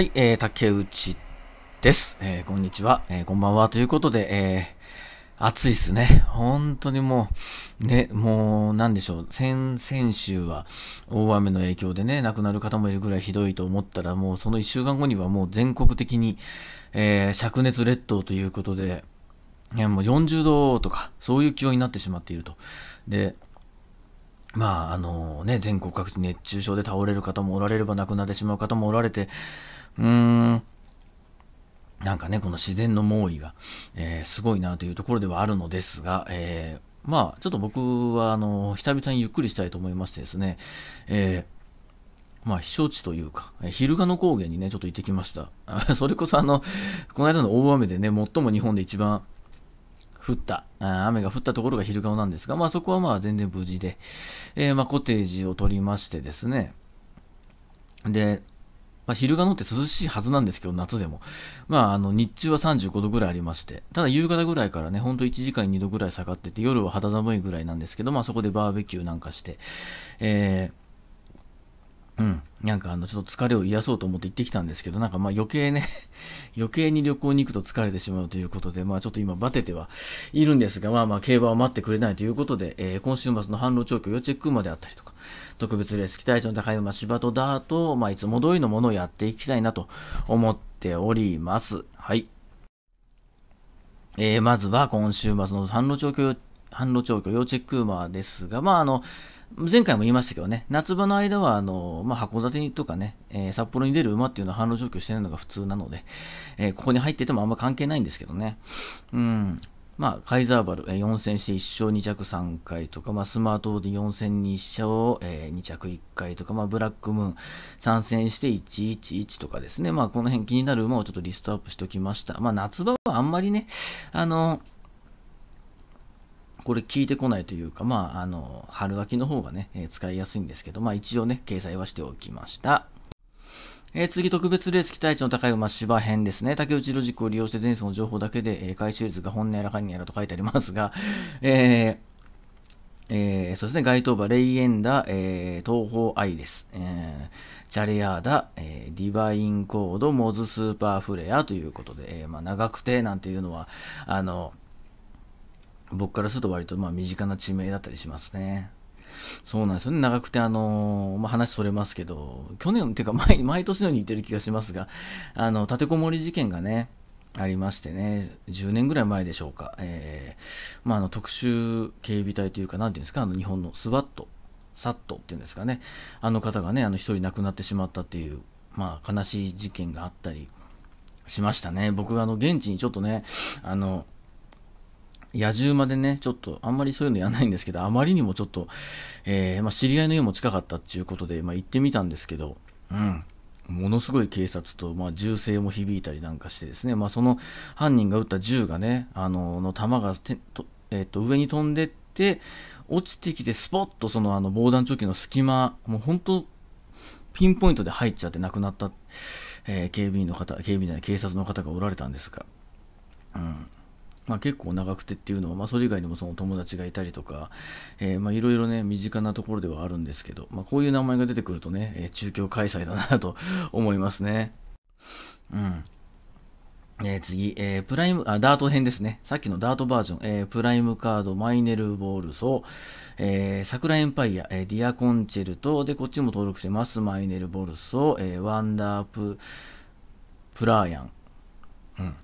はい、えー、竹内です。えー、こんにちは、えー、こんばんは。ということで、えー、暑いっすね。本当にもう、ね、もう、なんでしょう。先、先週は大雨の影響でね、亡くなる方もいるぐらいひどいと思ったら、もうその1週間後にはもう全国的に、えー、灼熱列島ということで、ね、もう40度とか、そういう気温になってしまっていると。で、まあ、あのね、全国各地熱中症で倒れる方もおられれば亡くなってしまう方もおられて、うーん、なんかね、この自然の猛威が、えー、すごいなというところではあるのですが、えー、まあ、ちょっと僕は、あの、久々にゆっくりしたいと思いましてですね、えーまあ、避暑地というか、昼賀の高原にね、ちょっと行ってきました。それこそあの、この間の大雨でね、最も日本で一番降った、雨が降ったところが昼顔なんですが、まあそこはまあ全然無事で、えー、まあコテージを取りましてですね、で、まあ、昼間のって涼しいはずなんですけど、夏でも。まあ、あの、日中は35度ぐらいありまして、ただ夕方ぐらいからね、ほんと1時間に2度ぐらい下がってて、夜は肌寒いぐらいなんですけど、まあ、そこでバーベキューなんかして、えー、うん、なんかあのちょっと疲れを癒そうと思って行ってきたんですけど、なんかまあ余計ね、余計に旅行に行くと疲れてしまうということで、まあちょっと今バテてはいるんですが、まあまあ競馬を待ってくれないということで、えー、今週末の反路調教予チェックまであったりとか、特別レース期待値の高い馬芝とダート、まあいつも通りのものをやっていきたいなと思っております。はい。えー、まずは今週末の反論調教、反路調教要チェック馬ですが、まああの、前回も言いましたけどね、夏場の間は、あの、まあ、函館とかね、えー、札幌に出る馬っていうのは反応状況してないのが普通なので、えー、ここに入っててもあんま関係ないんですけどね。うん。まあ、カイザーバル、えー、4戦して1勝2着3回とか、まあ、スマートォで4戦に1勝、えー、2着1回とか、まあ、ブラックムーン3戦して111とかですね、まあ、この辺気になる馬をちょっとリストアップしておきました。まあ、夏場はあんまりね、あのこれ聞いてこないというか、まあ、あの、春秋の方がね、えー、使いやすいんですけど、まあ一応ね、掲載はしておきました。えー、次、特別レース期待値の高い馬芝編ですね。竹内ロジックを利用して前走の情報だけで、えー、回収率が本音やらかんやらと書いてありますが、えー、えー、そうですね、街頭馬、レイエンダ、えー、東方アイレス、えー、ャレアーダ、えー、ディバインコード、モズスーパーフレアということで、えー、まあ、長くてなんていうのは、あの、僕からすると割とまあ身近な地名だったりしますね。そうなんですよね。長くて、あのー、まあ、話それますけど、去年、っていうか毎、毎年のように言ってる気がしますが、あの、立てこもり事件がね、ありましてね、10年ぐらい前でしょうか。えー、まあ、あの、特殊警備隊というか、なんていうんですか、あの、日本のスワット、サットっていうんですかね、あの方がね、あの、一人亡くなってしまったっていう、まあ、悲しい事件があったりしましたね。僕があの、現地にちょっとね、あの、野獣までね、ちょっと、あんまりそういうのやんないんですけど、あまりにもちょっと、えー、まあ、知り合いの家も近かったっていうことで、まあ、行ってみたんですけど、うん。ものすごい警察と、まあ、銃声も響いたりなんかしてですね、まあ、その犯人が撃った銃がね、あの、の弾がてと、えっ、と、上に飛んでって、落ちてきて、スポッとその、あの、防弾チョッキの隙間、もう本当、ピンポイントで入っちゃって亡くなった、えー、警備員の方、警備員じゃない、警察の方がおられたんですが、うん。まあ、結構長くてっていうのは、まあ、それ以外にもその友達がいたりとか、えー、まあ、いろいろね、身近なところではあるんですけど、まあ、こういう名前が出てくるとね、えー、中京開催だなと 思いますね。うん。えー、次、えー、プライム、あ、ダート編ですね。さっきのダートバージョン、えー、プライムカード、マイネル・ボールソー、えー、桜エンパイア、えー、ディア・コンチェルト、で、こっちも登録してます。マイネル・ボルソー、えー、ワンダープ、プラーヤン。うん。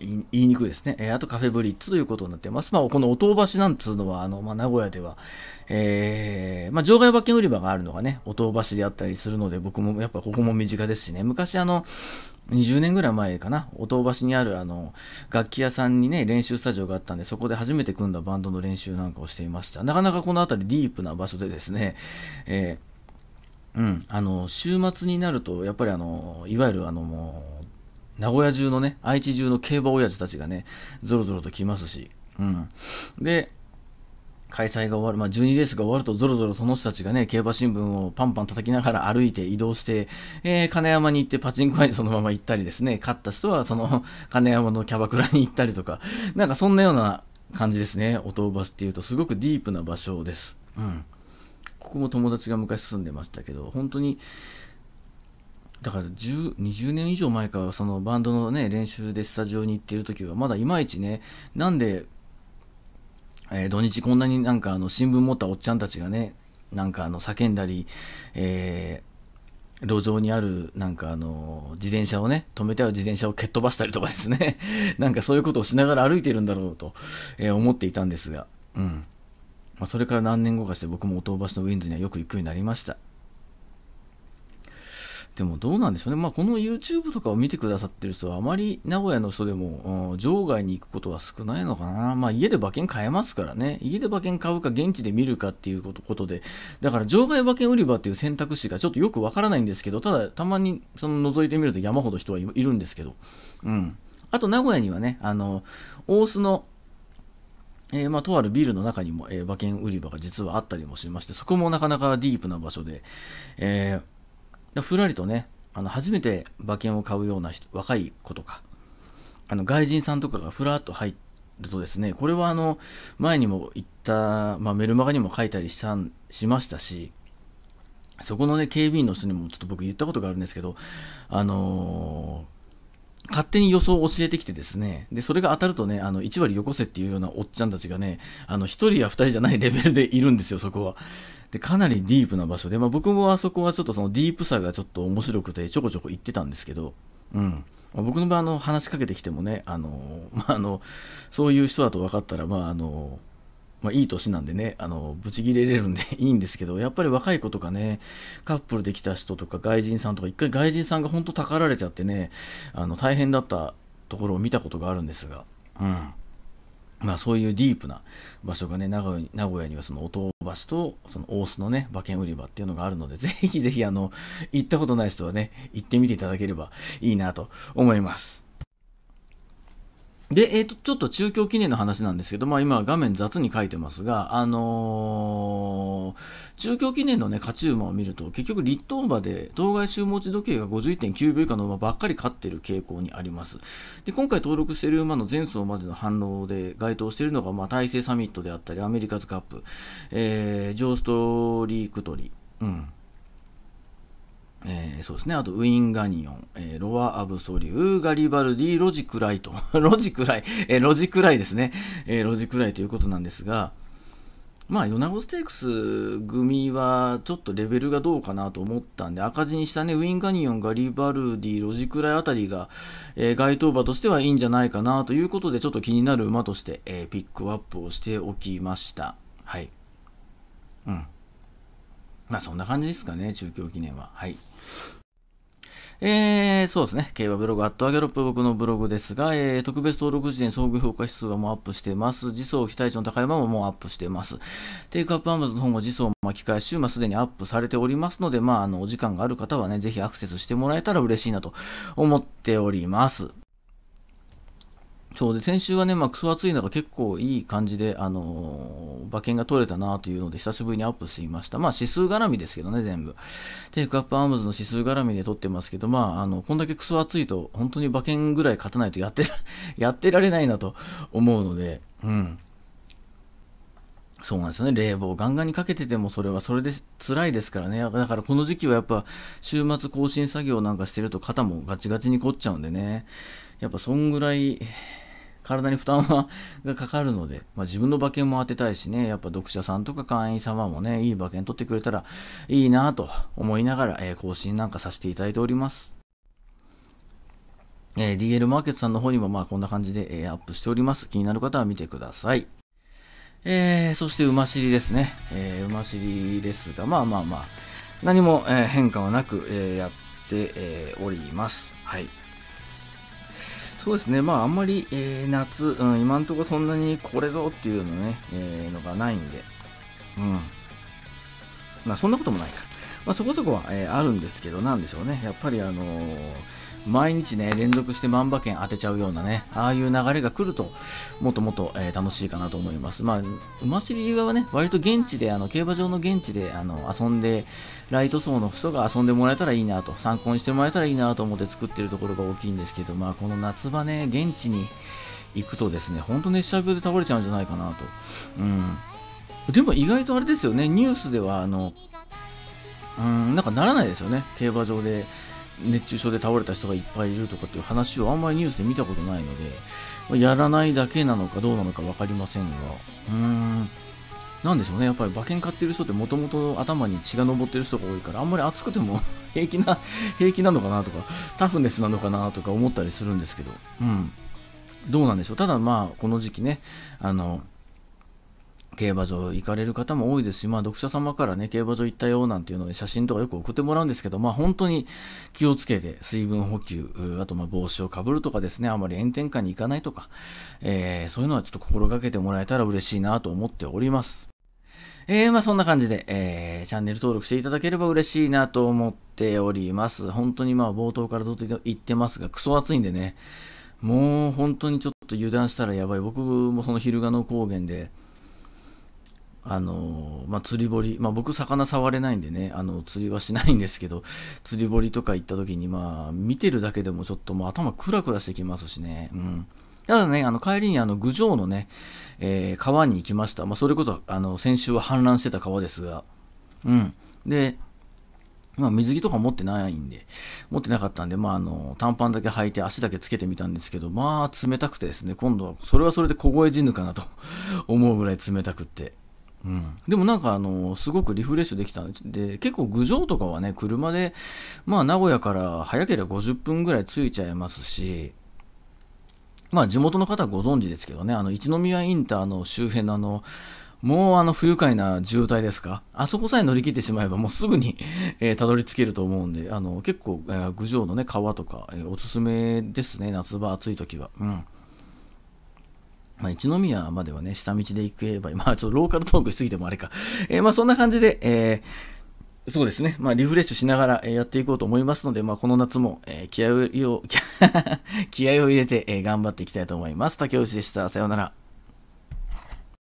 言いにくいですね。えー、あとカフェブリッツということになってます。まあ、このお塔橋なんつうのは、あの、まあ、名古屋では、えー、まあ、場外馬券売り場があるのがね、お塔橋であったりするので、僕もやっぱここも身近ですしね、昔あの、20年ぐらい前かな、お塔橋にあるあの、楽器屋さんにね、練習スタジオがあったんで、そこで初めて組んだバンドの練習なんかをしていました。なかなかこの辺りディープな場所でですね、えー、うん、あの、週末になると、やっぱりあの、いわゆるあの、もう、名古屋中のね、愛知中の競馬親父たちがね、ゾロゾロと来ますし、うん。で、開催が終わる、まあ、12レースが終わると、ゾロゾロその人たちがね、競馬新聞をパンパン叩きながら歩いて移動して、えー、金山に行ってパチンコ屋にそのまま行ったりですね、勝った人はその金山のキャバクラに行ったりとか、なんかそんなような感じですね、おとう橋っていうと、すごくディープな場所です。うん。ここも友達が昔住んでましたけど、本当に、だから10 20年以上前からそのバンドのね練習でスタジオに行ってる時はまだいまいちねなんで、えー、土日こんなになんかあの新聞持ったおっちゃんたちがねなんかあの叫んだり、えー、路上にあるなんかあの自転車をね止めてある自転車を蹴っ飛ばしたりとかですね なんかそういうことをしながら歩いてるんだろうと、えー、思っていたんですが、うんまあ、それから何年後かして僕もおば橋のウィンズにはよく行くようになりました。でもどうなんでしょうね、まあ、この YouTube とかを見てくださってる人は、あまり名古屋の人でも、うん、場外に行くことは少ないのかな、まあ、家で馬券買えますからね、家で馬券買うか、現地で見るかっていうことで、だから場外馬券売り場っていう選択肢がちょっとよくわからないんですけど、ただ、たまにその覗いてみると山ほど人はいるんですけど、うん。あと、名古屋にはね、あの、大須のえー、まあ、とあるビルの中にも、えー、馬券売り場が実はあったりもしまして、そこもなかなかディープな場所で、えーふらりとね、あの初めて馬券を買うような若い子とか、あの外人さんとかがふらっと入るとですね、これはあの前にも言った、まあ、メルマガにも書いたりしたしましたし、そこのね、警備員の人にもちょっと僕言ったことがあるんですけど、あのー勝手に予想を教えてきてですね、で、それが当たるとね、あの、1割よこせっていうようなおっちゃんたちがね、あの、1人や2人じゃないレベルでいるんですよ、そこは。で、かなりディープな場所で、まあ僕もあそこはちょっとそのディープさがちょっと面白くてちょこちょこ行ってたんですけど、うん。僕の場合、あの、話しかけてきてもね、あの、まあ、あの、そういう人だと分かったら、まあ、あの、まあ、いい年なんでね、あの、ブチギレれるんで いいんですけど、やっぱり若い子とかね、カップルできた人とか外人さんとか、一回外人さんが本当たかられちゃってね、あの、大変だったところを見たことがあるんですが、うん。まあそういうディープな場所がね、名古屋にはその音橋とその大須のね、馬券売り場っていうのがあるので、ぜひぜひあの、行ったことない人はね、行ってみていただければいいなと思います。で、えっ、ー、と、ちょっと中京記念の話なんですけど、まあ今画面雑に書いてますが、あのー、中京記念のね、勝ち馬を見ると、結局立冬馬で、当該集持ち時計が51.9秒以下の馬ばっかり勝ってる傾向にあります。で、今回登録している馬の前走までの反応で該当しているのが、まあ大勢サミットであったり、アメリカズカップ、えー、ジョーストリークトリ、うん。えー、そうですね。あと、ウィンガニオン、えー、ロア・アブソリュー、ガリバルディ、ロジクライと。ロジクライ、えー、ロジクライですね。えロジクライということなんですが、まあ、ヨナゴステークス組はちょっとレベルがどうかなと思ったんで、赤字にしたね、ウィンガニオン、ガリバルディ、ロジクライあたりが、えー、該当馬としてはいいんじゃないかなということで、ちょっと気になる馬として、えー、ピックアップをしておきました。はい。うん。まあそんな感じですかね、中京記念は。はい。えー、そうですね。競馬ブログ、アットアギャロップ僕のブログですが、えー、特別登録時点遭遇評価指数はもうアップしてます。時走期待値の高い馬ももうアップしてます。テイクアップアームズの方も自走巻き返し、まあ、すでにアップされておりますので、まあ、あの、お時間がある方はね、ぜひアクセスしてもらえたら嬉しいなと思っております。そうで先週はね、まあ、クソ暑い中、結構いい感じで、あのー、馬券が取れたなというので、久しぶりにアップしていました。まあ、指数絡みですけどね、全部。テイクアップアームズの指数絡みで取ってますけど、まあ、あの、こんだけクソ暑いと、本当に馬券ぐらい勝たないとやって、やってられないなと思うので、うん。そうなんですよね。冷房ガンガンにかけててもそれはそれで辛いですからね。だからこの時期はやっぱ週末更新作業なんかしてると肩もガチガチに凝っちゃうんでね。やっぱそんぐらい体に負担はがかかるので、まあ、自分の馬券も当てたいしね、やっぱ読者さんとか会員様もね、いい馬券取ってくれたらいいなと思いながら、えー、更新なんかさせていただいております。えー、DL マーケットさんの方にもまあこんな感じで、えー、アップしております。気になる方は見てください。えー、そして馬尻ですね。えー、馬尻ですが、まあまあまあ、何も、えー、変化はなく、えー、やって、えー、おります。はい。そうですね、まああんまり、えー、夏、うん、今んとこそんなにこれぞっていうのね、えー、のがないんで、うん。まあそんなこともないか。まあそこそこは、えー、あるんですけど、なんでしょうね。やっぱりあのー毎日ね、連続して万馬券当てちゃうようなね、ああいう流れが来ると、もっともっと、えー、楽しいかなと思います。まあ、馬尻岩はね、割と現地で、あの、競馬場の現地で、あの、遊んで、ライト層の人が遊んでもらえたらいいなと、参考にしてもらえたらいいなと思って作ってるところが大きいんですけど、まあ、この夏場ね、現地に行くとですね、ほんと熱射病で倒れちゃうんじゃないかなと。うん。でも意外とあれですよね、ニュースでは、あの、うん、なんかならないですよね、競馬場で。熱中症で倒れた人がいっぱいいるとかっていう話をあんまりニュースで見たことないので、やらないだけなのかどうなのか分かりませんが、うーん、なんでしょうね、やっぱり馬券買ってる人ってもともと頭に血が上ってる人が多いから、あんまり暑くても 平気な、平気なのかなとか、タフネスなのかなとか思ったりするんですけど、うん、どうなんでしょう。ただまあ、この時期ね、あの、競馬場行かれる方も多いですし、まあ、読者様からね、競馬場行ったよなんていうので写真とかよく送ってもらうんですけど、まあ、本当に気をつけて、水分補給、あとま帽子をかぶるとかですね、あまり炎天下に行かないとか、えー、そういうのはちょっと心がけてもらえたら嬉しいなと思っております。えー、まあそんな感じで、えー、チャンネル登録していただければ嬉しいなと思っております。本当にまあ冒頭からずっと言ってますが、クソ暑いんでね、もう本当にちょっと油断したらやばい。僕もその昼賀の高原で、あのまあ、釣り堀、まあ、僕魚触れないんでねあの釣りはしないんですけど 釣り堀とか行った時にまあ見てるだけでもちょっともう頭クラクラしてきますしね、うん、ただねあの帰りにあの郡上のね、えー、川に行きました、まあ、それこそあの先週は氾濫してた川ですが、うん、でまあ、水着とか持ってないんで、持ってなかったんで、まあ、あの、短パンだけ履いて足だけつけてみたんですけど、まあ、冷たくてですね、今度は、それはそれで凍え死ぬかなと 思うぐらい冷たくって。うん、でもなんかあのすごくリフレッシュできたんで結構郡上とかはね車でまあ名古屋から早ければ50分ぐらい着いちゃいますしまあ地元の方ご存知ですけどねあの一宮インターの周辺のあのもうあの不愉快な渋滞ですかあそこさえ乗り切ってしまえばもうすぐにえー、たどり着けると思うんであの結構、えー、郡上のね川とか、えー、おすすめですね夏場暑い時はうん。まあ、一宮まではね、下道で行けば、まあ、ちょっとローカルトークしすぎてもあれか。えー、まあ、そんな感じで、えー、そうですね。まあ、リフレッシュしながら、えやっていこうと思いますので、まあ、この夏も、えー、気合を、気合を入れて、えー、頑張っていきたいと思います。竹内でした。さようなら。